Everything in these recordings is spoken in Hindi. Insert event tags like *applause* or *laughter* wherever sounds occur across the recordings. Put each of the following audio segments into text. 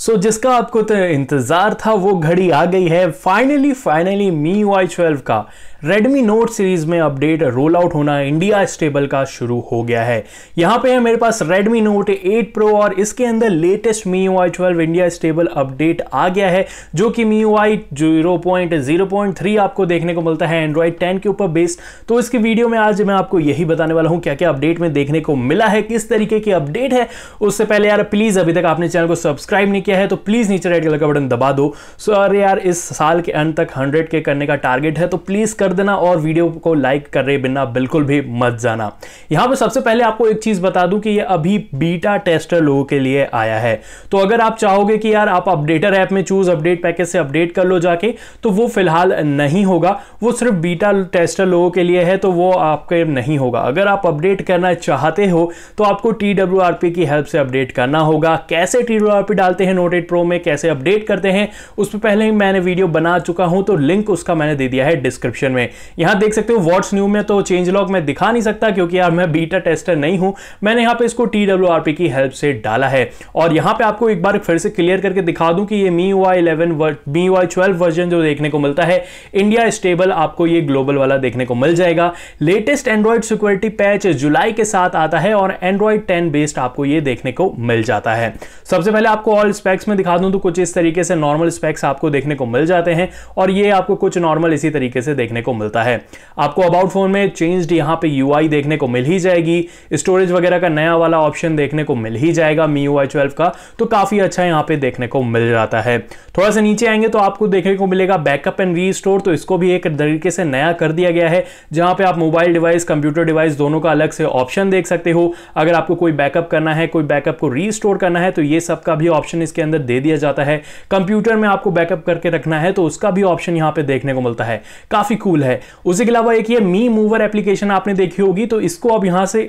सो so, जिसका आपको तो इंतज़ार था वो घड़ी आ गई है finally finally me why twelve का Redmi Note सीरीज में अपडेट रोल आउट होना इंडिया स्टेबल का शुरू हो गया है यहाँ पे है मेरे पास Redmi Note 8 Pro और इसके अंदर latest MIUI 12 India stable update आ गया है जो कि MIUI 0.0.3 आपको देखने को मिलता है Android 10 के ऊपर बेस्ड तो इसकी वीडियो में आज मैं आपको यही बताने वाला हूँ क्या क्या अपडेट में देखने को मिला है किस तरीके की अपडेट है उससे पहले यार प्लीज़ अभी तक आपने चैनल को सब्सक्राइब नहीं किया है तो प्लीज़ नीचे रेड कलर का बटन दबा दो सो अरे यार इस साल के अंत तक हंड्रेड के करने का टारगेट है तो प्लीज़ कर कर देना और वीडियो को लाइक करे बिना बिल्कुल भी मत जाना यहां पर सबसे पहले आपको एक चीज़ बता दूं कि ये अभी बीटा टेस्टर लोगों के लिए आया है तो अगर आप चाहोगे कि यार आप अपडेटर ऐप में चूज अपडेट पैकेज से अपडेट कर लो जाके तो वो फिलहाल नहीं होगा वो सिर्फ बीटा टेस्टर लोगों के लिए है तो वो आपके नहीं होगा अगर आप अपडेट करना चाहते हो तो आपको टी की हेल्प से अपडेट करना होगा कैसे टी डालते हैं नोट एट प्रो में कैसे अपडेट करते हैं उस पर पहले ही मैंने वीडियो बना चुका हूं तो लिंक उसका मैंने दे दिया है डिस्क्रिप्शन में में यहां देख सकते हो वॉट्स न्यू में तो चेंज लॉग मैं दिखा नहीं सकता क्योंकि यार मैं बीटा टेस्टर नहीं हूं मैंने यहां पे इसको टी डब्ल्यू आर पी की हेल्प से डाला है और यहां पे आपको एक बार फिर से क्लियर करके दिखा दूं कि ये MIUI eleven me why twelve version जो देखने को मिलता है इंडिया स्टेबल आपको ये ग्लोबल वाला देखने को मिल जाएगा लेटेस्ट एंड्रॉइड सिक्योरिटी पैच जुलाई के साथ आता है और एंड्रॉइड टेन बेस्ड आपको ये देखने को मिल जाता है सबसे पहले आपको ऑल स्पेक्स में दिखा दूं तो कुछ इस तरीके से नॉर्मल स्पेक्स आपको देखने को मिल जाते हैं और ये आपको कुछ नॉर्मल इसी तरीके से देखने को को मिलता है आपको अबाउट फ़ोन में चेंज यहाँ पे यू देखने को मिल ही जाएगी स्टोरेज वगैरह का नया वाला ऑप्शन देखने को मिल ही जाएगा मी यू आई का तो काफ़ी अच्छा यहाँ पे देखने को मिल जाता है थोड़ा सा नीचे आएंगे तो आपको देखने को मिलेगा बैकअप एंड रीस्टोर तो इसको भी एक तरीके से नया कर दिया गया है जहाँ पे आप मोबाइल डिवाइस कंप्यूटर डिवाइस दोनों का अलग से ऑप्शन देख सकते हो अगर आपको कोई बैकअप करना है कोई बैकअप को री करना है तो ये सब का भी ऑप्शन इसके अंदर दे दिया जाता है कंप्यूटर में आपको बैकअप करके रखना है तो उसका भी ऑप्शन यहाँ पे देखने को मिलता है काफ़ी कूल टूल है उसी के अलावा एक ये मी मूवर एप्लीकेशन आपने देखी होगी तो इसको अब यहाँ से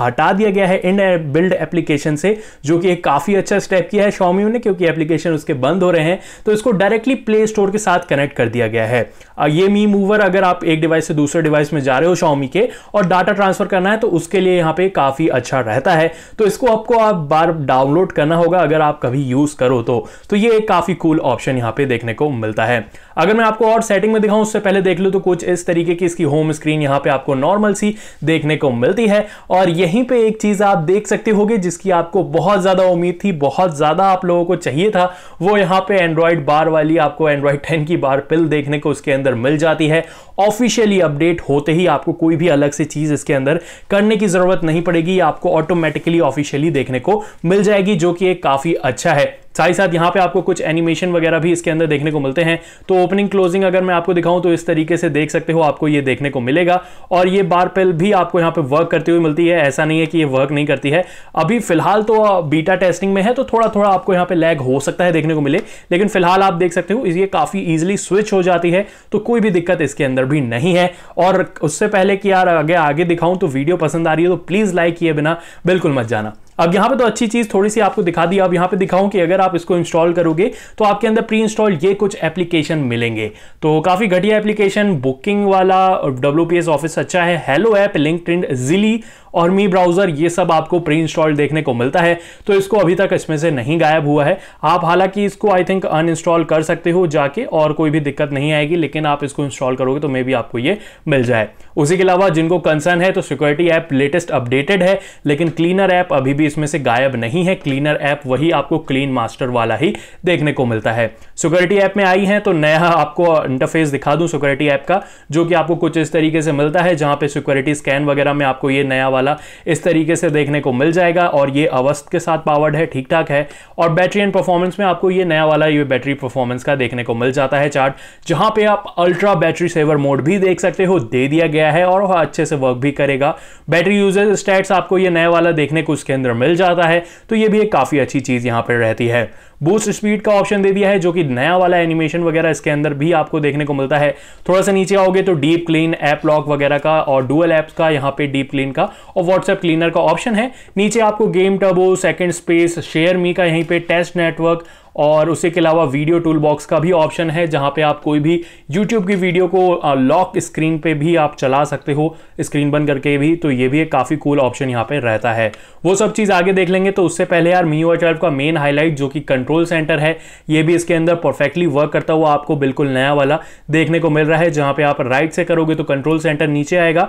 हटा दिया गया है इन बिल्ड एप्लीकेशन से जो कि एक काफ़ी अच्छा स्टेप किया है शॉमी ने क्योंकि एप्लीकेशन उसके बंद हो रहे हैं तो इसको डायरेक्टली प्ले स्टोर के साथ कनेक्ट कर दिया गया है ये मी मूवर अगर आप एक डिवाइस से दूसरे डिवाइस में जा रहे हो शॉमी के और डाटा ट्रांसफर करना है तो उसके लिए यहाँ पे काफ़ी अच्छा रहता है तो इसको आपको आप बार डाउनलोड करना होगा अगर आप कभी यूज़ करो तो, तो ये एक काफ़ी कूल ऑप्शन यहाँ पे देखने को मिलता है अगर मैं आपको और सेटिंग में दिखाऊं उससे पहले देख लूँ तो कुछ इस तरीके की इसकी होम स्क्रीन यहाँ पे आपको नॉर्मल सी देखने को मिलती है और यहीं पे एक चीज़ आप देख सकते होगे जिसकी आपको बहुत ज़्यादा उम्मीद थी बहुत ज़्यादा आप लोगों को चाहिए था वो यहाँ पे एंड्रॉयड बार वाली आपको एंड्रॉयड *laughs* टेन की बार पिल देखने को उसके अंदर मिल जाती है ऑफिशियली अपडेट होते ही आपको कोई भी अलग से चीज़ इसके अंदर करने की ज़रूरत नहीं पड़ेगी आपको ऑटोमेटिकली ऑफिशियली देखने को मिल जाएगी जो कि एक काफ़ी अच्छा है साथ ही साथ यहाँ पे आपको कुछ एनिमेशन वगैरह भी इसके अंदर देखने को मिलते हैं तो ओपनिंग क्लोजिंग अगर मैं आपको दिखाऊं तो इस तरीके से देख सकते हो आपको ये देखने को मिलेगा और ये बार पेल भी आपको यहाँ पे वर्क करती हुई मिलती है ऐसा नहीं है कि ये वर्क नहीं करती है अभी फिलहाल तो बीटा टेस्टिंग में है तो थोड़ा थोड़ा आपको यहाँ पे लैग हो सकता है देखने को मिले लेकिन फिलहाल आप देख सकते हो ये काफ़ी ईजिली स्विच हो जाती है तो कोई भी दिक्कत इसके अंदर भी नहीं है और उससे पहले कि यार आगे आगे दिखाऊं तो वीडियो पसंद आ रही है तो प्लीज़ लाइक किए बिना बिल्कुल मत जाना अब यहां पे तो अच्छी चीज़ थोड़ी सी आपको दिखा दी अब यहां पे दिखाऊं कि अगर आप इसको इंस्टॉल करोगे तो आपके अंदर प्री इंस्टॉल ये कुछ एप्लीकेशन मिलेंगे तो काफ़ी घटिया एप्लीकेशन बुकिंग वाला डब्ल्यू ऑफिस अच्छा है हेलो ऐप लिंक जिली और मी ब्राउज़र ये सब आपको प्री इंस्टॉल देखने को मिलता है तो इसको अभी तक इसमें से नहीं गायब हुआ है आप हालांकि इसको आई थिंक अनइंस्टॉल कर सकते हो जाके और कोई भी दिक्कत नहीं आएगी लेकिन आप इसको इंस्टॉल करोगे तो मे भी आपको ये मिल जाए उसी के अलावा जिनको कंसर्न है तो सिक्योरिटी ऐप लेटेस्ट अपडेटेड है लेकिन क्लीनर ऐप अभी भी इसमें से गायब नहीं है क्लीनर ऐप वही आपको क्लीन मास्टर वाला ही देखने को मिलता है सिक्योरिटी ऐप में आई है तो नया आपको इंटरफेस दिखा दूं सिक्योरिटी ऐप का जो कि आपको कुछ इस तरीके से मिलता है जहां पे सिक्योरिटी स्कैन वगैरह में आपको ये नया वाला वाला इस तरीके से देखने को मिल जाएगा और ये अवस्त के साथ पावर्ड है ठीक ठाक है और बैटरी एंड परफॉर्मेंस में आपको ये नया वाला ये बैटरी परफॉर्मेंस का देखने को मिल जाता है चार्ट जहां पे आप अल्ट्रा बैटरी सेवर मोड भी देख सकते हो दे दिया गया है और वह अच्छे से वर्क भी करेगा बैटरी यूजेज स्टेट्स आपको ये नया वाला देखने को उसके अंदर मिल जाता है तो ये भी एक काफ़ी अच्छी चीज़ यहाँ पर रहती है बूस्ट स्पीड का ऑप्शन दे दिया है जो कि नया वाला एनिमेशन वगैरह इसके अंदर भी आपको देखने को मिलता है थोड़ा सा नीचे आओगे तो डीप क्लीन ऐप लॉक वगैरह का और डुअल एप्स का यहाँ पे डीप क्लीन का और व्हाट्सएप क्लीनर का ऑप्शन है नीचे आपको game turbo second space share me का यहीं पर टेस्ट नेटवर्क और उसी के अलावा वीडियो टूल बॉक्स का भी ऑप्शन है जहाँ पे आप कोई भी यूट्यूब की वीडियो को लॉक स्क्रीन पे भी आप चला सकते हो स्क्रीन बंद करके भी तो ये भी एक काफ़ी कूल ऑप्शन यहाँ पे रहता है वो सब चीज़ आगे देख लेंगे तो उससे पहले यार मी ओ ट्वेल्व का मेन हाईलाइट जो कि कंट्रोल सेंटर है ये भी इसके अंदर परफेक्टली वर्क करता हुआ आपको बिल्कुल नया वाला देखने को मिल रहा है जहाँ पर आप राइट से करोगे तो कंट्रोल सेंटर नीचे आएगा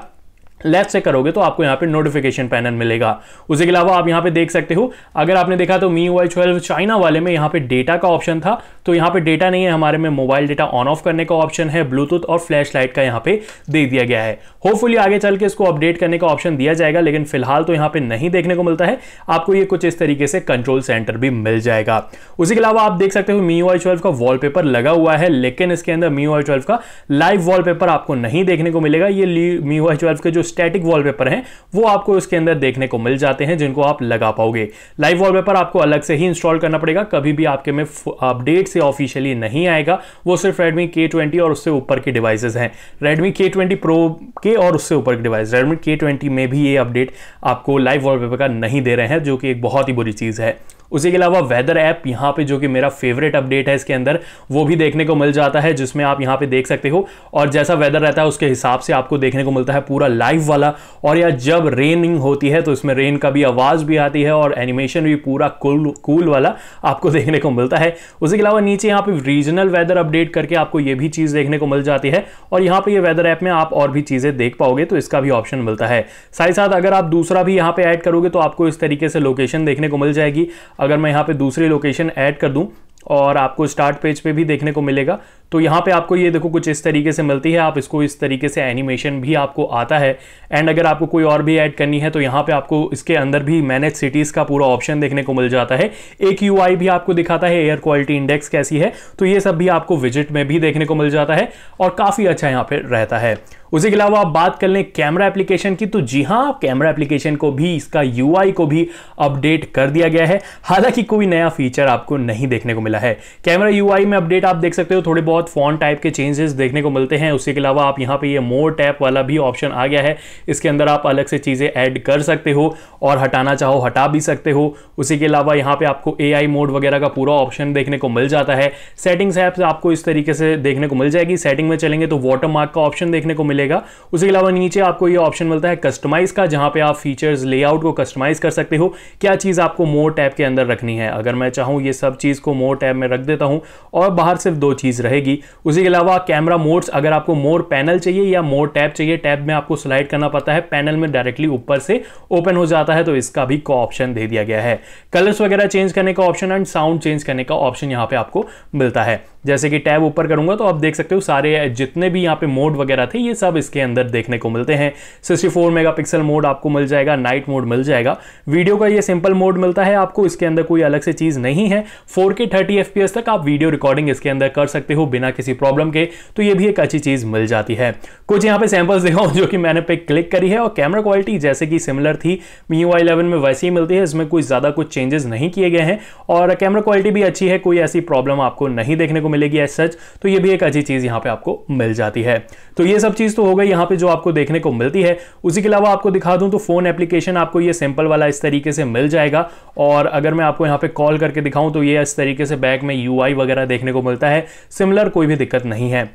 लेफ्ट से करोगे तो आपको यहाँ पे नोटिफिकेशन पैनल मिलेगा उसी के अलावा आप यहाँ पे देख सकते हो अगर आपने देखा तो मी वाई ट्वेल्व चाइना वाले में यहाँ पे डेटा का ऑप्शन था तो यहाँ पे डेटा नहीं है हमारे में मोबाइल डेटा ऑन ऑफ करने का ऑप्शन है ब्लूटूथ और फ्लैश लाइट का यहाँ पे दे दिया गया है होपफुली आगे चल के इसको अपडेट करने का ऑप्शन दिया जाएगा लेकिन फिलहाल तो यहाँ पे नहीं देखने को मिलता है आपको ये कुछ इस तरीके से कंट्रोल सेंटर भी मिल जाएगा उसी के अलावा आप देख सकते हो मी वाई ट्वेल्व का वॉल लगा हुआ है लेकिन इसके अंदर मी वाई ट्वेल्व का लाइव वॉल आपको नहीं देखने को मिलेगा ये मी वाई ट्वेल्व के जो स्टैटिक वॉलपेपर हैं वो आपको इसके अंदर देखने को मिल जाते हैं जिनको आप लगा पाओगे लाइव वॉलपेपर आपको अलग से ही इंस्टॉल करना पड़ेगा कभी भी आपके में अपडेट से ऑफिशियली नहीं आएगा वो सिर्फ रेडमी के और उससे ऊपर के डिवाइसेज हैं रेडमी के ट्वेंटी के और उससे ऊपर के डिवाइस रेडमी के में भी ये अपडेट आपको लाइव वॉलपेपर का नहीं दे रहे हैं जो कि एक बहुत ही बुरी चीज़ है उसी के अलावा वेदर ऐप यहाँ पे जो कि मेरा फेवरेट अपडेट है इसके अंदर वो भी देखने को मिल जाता है जिसमें आप यहाँ पे देख सकते हो और जैसा वेदर रहता है उसके हिसाब से आपको देखने को मिलता है पूरा लाइव वाला और या जब रेनिंग होती है तो इसमें रेन का भी आवाज़ भी आती है और एनिमेशन भी पूरा कूल कूल वाला आपको *laughs* देखने को मिलता है उसी के अलावा नीचे यहाँ पर रीजनल वेदर अपडेट करके आपको ये भी चीज़ देखने को मिल जाती है और यहाँ पर ये वेदर ऐप में आप और भी चीज़ें देख पाओगे तो इसका भी ऑप्शन मिलता है साथ ही साथ अगर आप दूसरा भी यहाँ पर ऐड करोगे तो आपको इस तरीके से लोकेशन देखने को मिल जाएगी अगर मैं यहाँ पे दूसरी लोकेशन ऐड कर दूँ और आपको स्टार्ट पेज पे भी देखने को मिलेगा तो यहाँ पे आपको ये देखो कुछ इस तरीके से मिलती है आप इसको इस तरीके से एनिमेशन भी आपको आता है एंड अगर आपको कोई और भी ऐड करनी है तो यहाँ पे आपको इसके अंदर भी मैनेज सिटीज़ का पूरा ऑप्शन देखने को मिल जाता है एक यू भी आपको दिखाता है एयर क्वालिटी इंडेक्स कैसी है तो ये सब भी आपको विजिट में भी देखने को मिल जाता है और काफ़ी अच्छा यहाँ पर रहता है उसी के अलावा आप बात कर लें कैमरा एप्लीकेशन की तो जी हाँ कैमरा एप्लीकेशन को भी इसका यू को भी अपडेट कर दिया गया है हालांकि कोई नया फीचर आपको नहीं देखने को मिला है कैमरा यू में अपडेट आप देख सकते हो थोड़े बहुत बहुत फॉन्ट टाइप के चेंजेस देखने को मिलते हैं उसके अलावा आप यहाँ पे ये मोर टैप वाला भी ऑप्शन आ गया है इसके अंदर आप अलग से चीज़ें ऐड कर सकते हो और हटाना चाहो हटा भी सकते हो उसी के अलावा यहाँ पे आपको ए मोड वगैरह का पूरा ऑप्शन देखने को मिल जाता है सेटिंग्स ऐप आपको इस तरीके से देखने को मिल जाएगी सेटिंग में चलेंगे तो वाटर मार्क का ऑप्शन देखने को मिलेगा उसके अलावा नीचे आपको ये ऑप्शन मिलता है कस्टमाइज़ का जहाँ पर आप फीचर्स लेआउट को कस्टमाइज़ कर सकते हो क्या चीज़ आपको मोर टैप के अंदर रखनी है अगर मैं चाहूँ ये सब चीज़ को मोर टैप में रख देता हूँ और बाहर सिर्फ दो चीज़ रहेगी मिलेगी उसी के अलावा कैमरा मोड्स अगर आपको मोर पैनल चाहिए या मोर टैब चाहिए टैब में आपको स्लाइड करना पड़ता है पैनल में डायरेक्टली ऊपर से ओपन हो जाता है तो इसका भी को ऑप्शन दे दिया गया है कलर्स वगैरह चेंज करने का ऑप्शन एंड साउंड चेंज करने का ऑप्शन यहाँ पे आपको मिलता है जैसे कि टैब ऊपर करूंगा तो आप देख सकते हो सारे जितने भी यहाँ पे मोड वगैरह थे ये सब इसके अंदर देखने को मिलते हैं 64 मेगापिक्सल मोड आपको मिल जाएगा नाइट मोड मिल जाएगा वीडियो का ये सिंपल मोड मिलता है आपको इसके अंदर कोई अलग से चीज़ नहीं है फोर के FPS तक आप वीडियो रिकॉर्डिंग इसके अंदर कर सकते हो बिना किसी प्रॉब्लम के तो ये भी एक अच्छी चीज़ मिल जाती है कुछ यहाँ पे सैंपल्स देखा *laughs* जो कि मैंने पे क्लिक करी है और कैमरा क्वालिटी जैसे कि सिमिलर थी मी यू इलेवन में वैसे ही मिलती है इसमें कोई ज़्यादा कुछ चेंजेस नहीं किए गए हैं और कैमरा क्वालिटी भी अच्छी है कोई ऐसी प्रॉब्लम आपको नहीं देखने को मिलेगी एज सच तो ये भी एक अच्छी चीज़ यहाँ पर आपको मिल जाती है तो ये सब चीज़ तो हो गई यहाँ पे जो आपको देखने को मिलती है उसी के अलावा आपको दिखा दूँ तो फ़ोन एप्लीकेशन आपको ये सिंपल वाला इस तरीके से मिल जाएगा और अगर मैं आपको यहाँ पे कॉल करके दिखाऊं तो ये इस तरीके से बैक में यू वगैरह देखने को मिलता है सिमिलर कोई भी दिक्कत नहीं है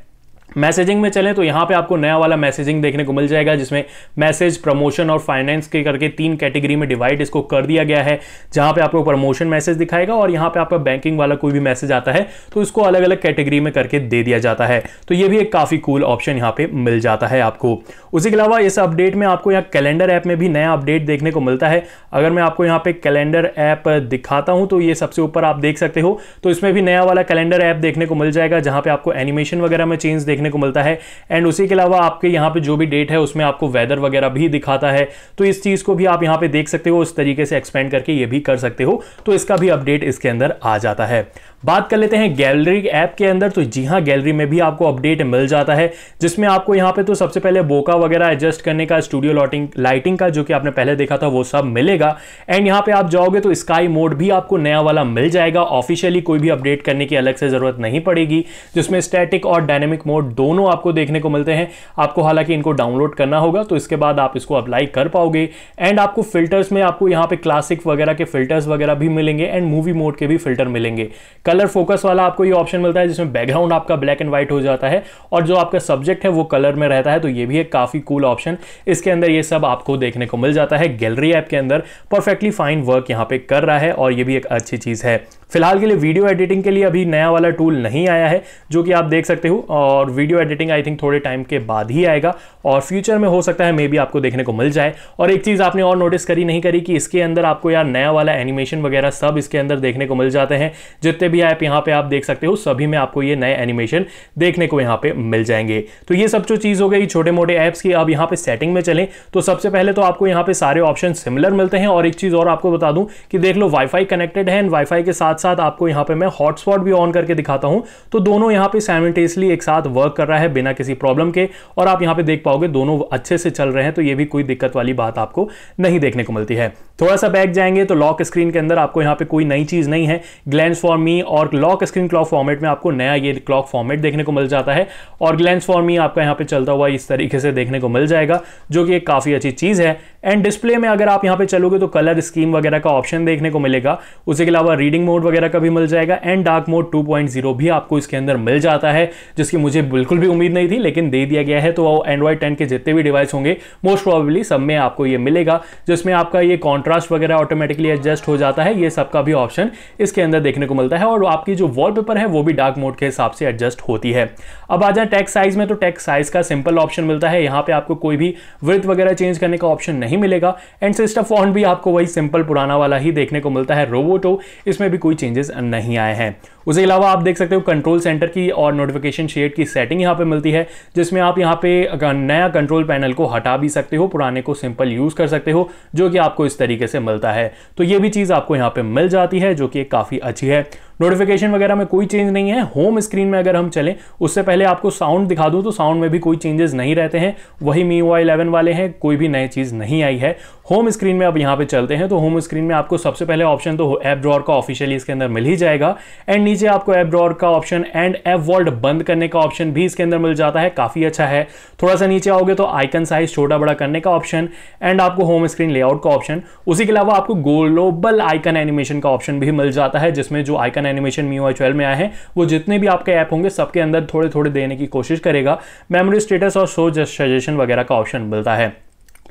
मैसेजिंग में चलें तो यहाँ पे आपको नया वाला मैसेजिंग देखने को मिल जाएगा जिसमें मैसेज प्रमोशन और फाइनेंस के करके तीन कैटेगरी में डिवाइड इसको कर दिया गया है जहाँ पे आपको प्रमोशन मैसेज दिखाएगा और यहाँ पे आपका बैंकिंग वाला कोई भी मैसेज आता है तो इसको अलग अलग कैटेगरी में करके दे दिया जाता है तो ये भी एक काफ़ी कूल ऑप्शन यहाँ पर मिल जाता है आपको उसी के अलावा इस अपडेट में आपको यहाँ कैलेंडर ऐप में भी नया अपडेट देखने को मिलता है अगर मैं आपको यहाँ पर कैलेंडर ऐप दिखाता हूँ तो ये सबसे ऊपर आप देख सकते हो तो इसमें भी नया वाला कैलेंडर ऐप देखने को मिल जाएगा जहाँ पर आपको एनिमेशन वगैरह में चेंज देखने देखने को मिलता है एंड उसी के अलावा आपके यहाँ पे जो भी डेट है उसमें आपको वेदर वगैरह भी दिखाता है तो इस चीज़ को भी आप यहाँ पे देख सकते हो इस तरीके से एक्सपेंड करके ये भी कर सकते हो तो इसका भी अपडेट इसके अंदर आ जाता है बात कर लेते हैं गैलरी ऐप के अंदर तो जी हाँ गैलरी में भी आपको अपडेट मिल जाता है जिसमें आपको यहाँ पे तो सबसे पहले बोका वगैरह एडजस्ट करने का स्टूडियो लॉटिंग लाइटिंग का जो कि आपने पहले देखा था वो सब मिलेगा एंड यहाँ पे आप जाओगे तो स्काई मोड भी आपको नया वाला मिल जाएगा ऑफिशियली कोई भी अपडेट करने की अलग से ज़रूरत नहीं पड़ेगी जिसमें स्टैटिक और डायनेमिक मोड दोनों आपको देखने को मिलते हैं आपको हालांकि इनको डाउनलोड करना होगा तो इसके बाद आप इसको अप्लाई कर पाओगे एंड आपको फिल्टर्स में आपको यहाँ पे क्लासिक वगैरह के फिल्टर्स वगैरह भी मिलेंगे एंड मूवी मोड के भी फिल्टर मिलेंगे कलर फोकस वाला आपको ये ऑप्शन मिलता है जिसमें बैकग्राउंड आपका ब्लैक एंड व्हाइट हो जाता है और जो आपका सब्जेक्ट है वो कलर में रहता है तो ये भी एक काफ़ी कूल ऑप्शन इसके अंदर ये सब आपको देखने को मिल जाता है गैलरी ऐप के अंदर परफेक्टली फाइन वर्क यहाँ पे कर रहा है और ये भी एक अच्छी चीज़ है फिलहाल के लिए वीडियो एडिटिंग के लिए अभी नया वाला टूल नहीं आया है जो कि आप देख सकते हो और वीडियो एडिटिंग आई थिंक थोड़े टाइम के बाद ही आएगा और फ्यूचर में हो सकता है मे बी आपको देखने को मिल जाए और एक चीज़ आपने और नोटिस करी नहीं करी कि इसके अंदर आपको यार नया वाला एनिमेशन वगैरह सब इसके अंदर देखने को मिल जाते हैं जितने भी ऐप यहाँ पे आप देख सकते हो सभी में आपको ये नए एनिमेशन देखने को यहाँ पे मिल जाएंगे तो ये सब जो चीज़ हो गई छोटे मोटे ऐप्स की अब यहाँ पे सेटिंग में चलें तो सबसे पहले तो आपको यहाँ पे सारे ऑप्शन सिमिलर मिलते हैं और एक चीज़ और आपको बता दूं कि देख लो वाईफाई कनेक्टेड है एंड वाईफाई के साथ साथ आपको यहाँ पर मैं हॉटस्पॉट भी ऑन करके दिखाता हूँ तो दोनों यहाँ पर साइमल्टेनियसली एक साथ वर्क कर रहा है बिना किसी प्रॉब्लम के और आप यहाँ पर देख पाओगे दोनों अच्छे से चल रहे हैं तो ये भी कोई दिक्कत वाली बात आपको नहीं देखने को मिलती है थोड़ा सा बैक जाएंगे तो लॉक स्क्रीन के अंदर आपको यहाँ पे कोई नई चीज़ नहीं है ग्लैंड फॉर मी और लॉक स्क्रीन क्लॉक फॉर्मेट में आपको नया ये क्लॉक फॉर्मेट देखने को मिल जाता है और ग्लैंस फॉर मी आपका यहाँ पे चलता हुआ इस तरीके से देखने को मिल जाएगा जो कि एक काफ़ी अच्छी चीज़ है एंड डिस्प्ले में अगर आप यहाँ पे चलोगे तो कलर स्कीम वगैरह का ऑप्शन देखने को मिलेगा उसके अलावा रीडिंग मोड वगैरह का भी मिल जाएगा एंड डार्क मोड टू भी आपको इसके अंदर मिल जाता है जिसकी मुझे बिल्कुल भी उम्मीद नहीं थी लेकिन दे दिया गया है तो एंड्रॉयड टेन के जितने भी डिवाइस होंगे मोस्ट प्रॉबली सब में आपको ये मिलेगा जिसमें आपका ये कॉन्ट्रास्ट वगैरह ऑटोमेटिकली एडजस्ट हो जाता है ये सबका भी ऑप्शन इसके अंदर देखने को मिलता है और आपकी जो वॉलपेपर है वो भी डार्क मोड के हिसाब से एडजस्ट होती है अब आ जाए टैक्स साइज में तो टैक्स साइज का सिंपल ऑप्शन मिलता है यहाँ पे आपको कोई भी वृत्त वगैरह चेंज करने का ऑप्शन नहीं मिलेगा एंड सिस्टम फॉन्ट भी आपको वही सिंपल पुराना वाला ही देखने को मिलता है रोबोटो इसमें भी कोई चेंजेस नहीं आए हैं उसके अलावा आप देख सकते हो कंट्रोल सेंटर की और नोटिफिकेशन शेड की सेटिंग यहाँ पे मिलती है जिसमें आप यहाँ पे नया कंट्रोल पैनल को हटा भी सकते हो पुराने को सिंपल यूज़ कर सकते हो जो कि आपको इस तरीके से मिलता है तो ये भी चीज़ आपको यहाँ पे मिल जाती है जो कि काफ़ी अच्छी है नोटिफिकेशन वगैरह में कोई चेंज नहीं है होम स्क्रीन में अगर हम चलें उससे पहले आपको साउंड दिखा दूं तो साउंड में भी कोई चेंजेस नहीं रहते हैं वही मी वाई इलेवन वाले हैं कोई भी नई चीज़ नहीं आई है होम स्क्रीन में अब यहाँ पे चलते हैं तो होम स्क्रीन में आपको सबसे पहले ऑप्शन तो ऐप ड्रॉर का ऑफिशियली इसके अंदर मिल ही जाएगा एंड नीचे आपको ऐप ड्रॉर का ऑप्शन एंड ऐप वॉल्ट बंद करने का ऑप्शन भी इसके अंदर मिल जाता है काफ़ी अच्छा है थोड़ा सा नीचे आओगे तो आइकन साइज छोटा बड़ा करने का ऑप्शन एंड आपको होम स्क्रीन लेआउट का ऑप्शन उसी के अलावा आपको ग्लोबल आइकन एनिमेशन का ऑप्शन भी मिल जाता है जिसमें जो icon and animation Mi I में आए हैं वो जितने भी आपके ऐप होंगे सबके अंदर थोड़े थोड़े देने की कोशिश करेगा मेमोरी स्टेटस और शो सजेशन वगैरह का ऑप्शन मिलता है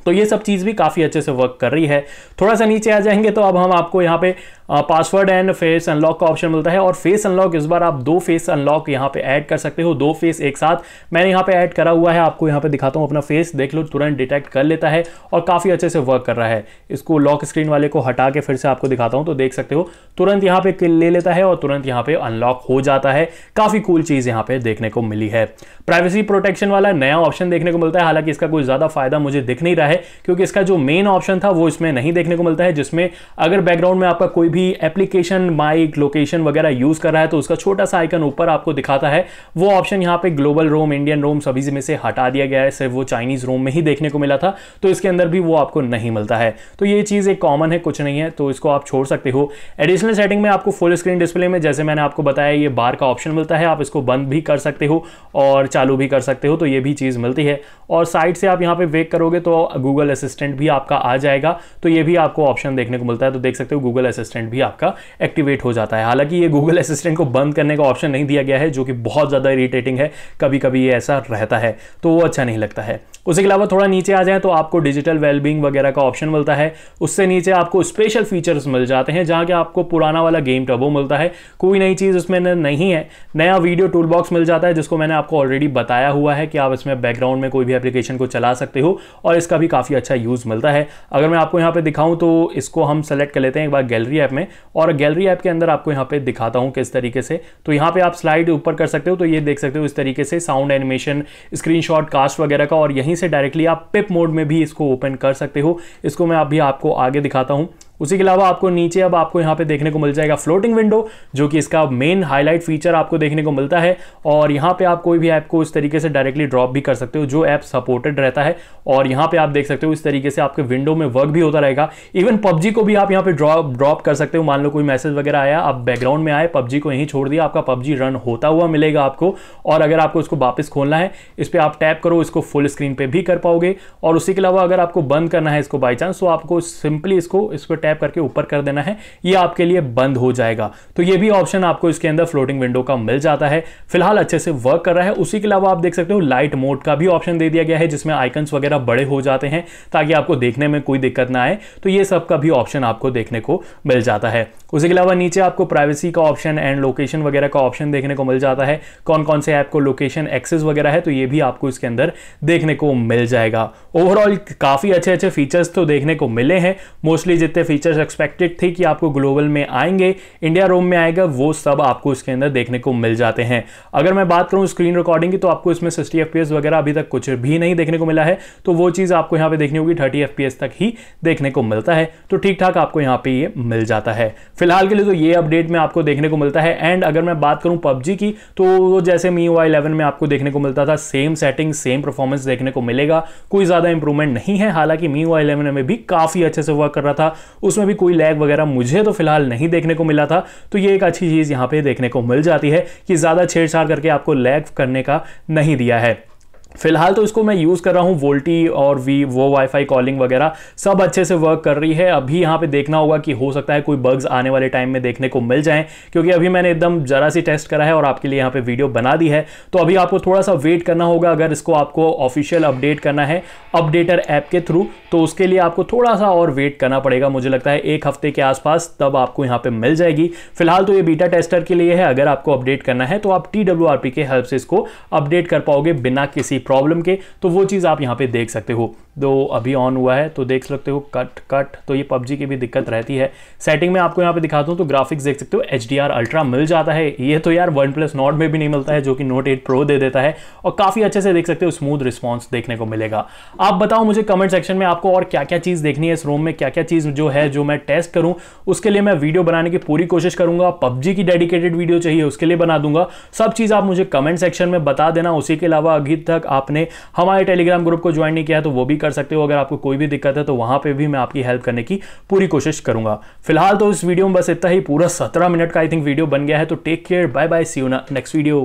तो ये सब चीज़ भी काफ़ी अच्छे से वर्क कर रही है थोड़ा सा नीचे आ जाएंगे तो अब हम आपको यहाँ पे पासवर्ड एंड फेस अनलॉक का ऑप्शन मिलता है और फेस अनलॉक इस बार आप दो फेस अनलॉक यहाँ पे ऐड कर सकते हो दो फेस एक साथ मैंने यहाँ पे ऐड करा हुआ है आपको यहाँ पे दिखाता हूँ अपना फेस देख लो तुरंत डिटेक्ट कर लेता है और काफ़ी अच्छे से वर्क कर रहा है इसको लॉक स्क्रीन वाले को हटा के फिर से आपको दिखाता हूँ तो देख सकते हो तुरंत यहाँ पे ले लेता है और तुरंत यहाँ पे अनलॉक हो जाता है काफ़ी कूल चीज़ यहाँ पे देखने को मिली है प्राइवेसी प्रोटेक्शन वाला नया ऑप्शन देखने को मिलता है हालांकि इसका कोई ज़्यादा फायदा मुझे दिख नहीं रहा है क्योंकि इसका जो मेन ऑप्शन था वो इसमें नहीं देखने को मिलता है जिसमें अगर बैकग्राउंड में आपका कोई भी अपनी एप्लीकेशन माइक लोकेशन वगैरह यूज़ कर रहा है तो उसका छोटा सा आइकन ऊपर आपको दिखाता है वो ऑप्शन यहाँ पे ग्लोबल रोम इंडियन रोम सभी में से हटा दिया गया है सिर्फ वो चाइनीज़ रोम में ही देखने को मिला था तो इसके अंदर भी वो आपको नहीं मिलता है तो ये चीज़ एक कॉमन है कुछ नहीं है तो इसको आप छोड़ सकते हो एडिशनल सेटिंग में आपको फुल स्क्रीन डिस्प्ले में जैसे मैंने आपको बताया ये बार का ऑप्शन मिलता है आप इसको बंद भी कर सकते हो और चालू भी कर सकते हो तो ये भी चीज़ मिलती है और साइड से आप यहाँ पे वेक करोगे तो गूगल असिस्टेंट भी आपका आ जाएगा तो ये भी आपको ऑप्शन देखने को मिलता है तो देख सकते हो गूगल असिस्टेंट असिस्टेंट भी आपका एक्टिवेट हो जाता है हालांकि ये गूगल असिस्टेंट को बंद करने का ऑप्शन नहीं दिया गया है जो कि बहुत ज़्यादा इरीटेटिंग है कभी कभी ये ऐसा रहता है तो वो अच्छा नहीं लगता है उसके अलावा थोड़ा नीचे आ जाए तो आपको डिजिटल वेलबींग वगैरह का ऑप्शन मिलता है उससे नीचे आपको स्पेशल फीचर्स मिल जाते हैं जहाँ के आपको पुराना वाला गेम टबो मिलता है कोई नई चीज़ उसमें नहीं है नया वीडियो टूल बॉक्स मिल जाता है जिसको मैंने आपको ऑलरेडी बताया हुआ है कि आप इसमें बैकग्राउंड में कोई भी एप्लीकेशन को चला सकते हो और इसका भी काफ़ी अच्छा यूज़ मिलता है अगर मैं आपको यहाँ पर दिखाऊं तो इसको हम सेलेक्ट कर लेते हैं एक बार गैलरी ऐप में और गैलरी ऐप के अंदर आपको यहाँ पे दिखाता हूँ किस तरीके से तो यहाँ पे आप स्लाइड ऊपर कर सकते हो तो ये देख सकते हो इस तरीके से साउंड एनिमेशन स्क्रीनशॉट कास्ट वगैरह का और यहीं से डायरेक्टली आप पिप मोड में भी इसको ओपन कर सकते हो इसको मैं अभी आपको आगे दिखाता हूँ उसी के अलावा आपको नीचे अब आपको यहाँ पे देखने को मिल जाएगा फ्लोटिंग विंडो जो कि इसका मेन हाईलाइट फीचर आपको देखने को मिलता है और यहाँ पे आप कोई भी ऐप को इस तरीके से डायरेक्टली ड्रॉप भी कर सकते हो जो ऐप सपोर्टेड रहता है और यहाँ पे आप देख सकते हो इस तरीके से आपके विंडो में वर्क भी होता रहेगा इवन पबजी को भी आप यहाँ पे ड्रॉप ड्रॉप कर सकते हो मान लो कोई मैसेज वगैरह आया आप बैकग्राउंड में आए पबजी को यहीं छोड़ दिया आपका पबजी रन होता हुआ मिलेगा आपको और अगर आपको इसको वापस खोलना है इस पर आप टैप करो इसको फुल स्क्रीन पर भी कर पाओगे और उसी के अलावा अगर आपको बंद करना है इसको बाई चांस तो आपको सिंपली इसको इस पर टैप टैप करके ऊपर कर देना है ये आपके लिए बंद हो जाएगा तो ये भी ऑप्शन आपको इसके अंदर फ्लोटिंग विंडो का मिल जाता है फिलहाल अच्छे से वर्क कर रहा है उसी के अलावा आप देख सकते हो लाइट मोड का भी ऑप्शन दे दिया गया है जिसमें आइकन्स वगैरह बड़े हो जाते हैं ताकि आपको देखने में कोई दिक्कत ना आए तो ये सब का भी ऑप्शन आपको देखने को मिल जाता है उसी के अलावा नीचे आपको प्राइवेसी का ऑप्शन एंड लोकेशन वगैरह का ऑप्शन देखने को मिल जाता है कौन कौन से ऐप को लोकेशन एक्सेस वगैरह है तो ये भी आपको इसके अंदर देखने को मिल जाएगा ओवरऑल काफ़ी अच्छे अच्छे फीचर्स तो देखने को मिले हैं मोस्टली जितने फीचर्स एक्सपेक्टेड थे कि आपको ग्लोबल में आएंगे इंडिया रोम में आएगा वो सब आपको इसके अंदर देखने को मिल जाते हैं अगर मैं बात करूँ स्क्रीन रिकॉर्डिंग की तो आपको इसमें सिक्सटी एफ वगैरह अभी तक कुछ भी नहीं देखने को मिला है तो वो चीज़ आपको यहाँ पे देखनी होगी थर्टी एफ तक ही देखने को मिलता है तो ठीक ठाक आपको यहाँ पर ये मिल जाता है फिलहाल के लिए तो ये अपडेट में आपको देखने को मिलता है एंड अगर मैं बात करूँ पबजी की तो जैसे मी वाई इलेवन में आपको देखने को मिलता था सेम सेटिंग सेम परफॉर्मेंस देखने को मिलेगा कोई ज़्यादा इंप्रूवमेंट नहीं है हालांकि मी वाई इलेवन में भी काफ़ी अच्छे से वर्क कर रहा था उसमें भी कोई लैग वगैरह मुझे तो फिलहाल नहीं देखने को मिला था तो ये एक अच्छी चीज़ यहाँ पे देखने को मिल जाती है कि ज़्यादा छेड़छाड़ करके आपको लैग करने का नहीं दिया है फिलहाल तो इसको मैं यूज़ कर रहा हूँ वोल्टी और वी वो वाईफाई कॉलिंग वगैरह सब अच्छे से वर्क कर रही है अभी यहाँ पे देखना होगा कि हो सकता है कोई बग्स आने वाले टाइम में देखने को मिल जाएं क्योंकि अभी मैंने एकदम ज़रा सी टेस्ट करा है और आपके लिए यहाँ पे वीडियो बना दी है तो अभी आपको थोड़ा सा वेट करना होगा अगर इसको आपको ऑफिशियल अपडेट करना है अपडेटर ऐप के थ्रू तो उसके लिए आपको थोड़ा सा और वेट करना पड़ेगा मुझे लगता है एक हफ्ते के आसपास तब आपको यहाँ पर मिल जाएगी फिलहाल तो ये बीटा टेस्टर के लिए है अगर आपको अपडेट करना है तो आप टी के हेल्प से इसको अपडेट कर पाओगे बिना किसी प्रॉब्लम के तो वो चीज़ आप यहाँ पे देख सकते हो तो अभी ऑन हुआ है तो देख सकते हो कट कट तो ये पबजी की भी दिक्कत रहती है सेटिंग में आपको यहाँ पे दिखाता हूँ तो ग्राफिक्स देख सकते हो एच अल्ट्रा मिल जाता है ये तो यार वन प्लस नॉट में भी नहीं मिलता है जो कि नोट एट प्रो दे देता है और काफ़ी अच्छे से देख सकते हो स्मूथ रिस्पॉन्स देखने को मिलेगा आप बताओ मुझे कमेंट सेक्शन में आपको और क्या क्या चीज़ देखनी है इस रोम में क्या क्या चीज़ जो है जो मैं टेस्ट करूँ उसके लिए मैं वीडियो बनाने की पूरी कोशिश करूँगा पबजी की डेडिकेटेड वीडियो चाहिए उसके लिए बना दूंगा सब चीज़ आप मुझे कमेंट सेक्शन में बता देना उसी के अलावा अभी तक आपने हमारे टेलीग्राम ग्रुप को ज्वाइन नहीं किया तो वो भी कर सकते हो अगर आपको कोई भी दिक्कत है तो वहां पर भी मैं आपकी हेल्प करने की पूरी कोशिश करूंगा फिलहाल तो इस वीडियो में बस इतना ही पूरा सत्रह मिनट का आई थिंक वीडियो बन गया है तो take care bye bye see you next video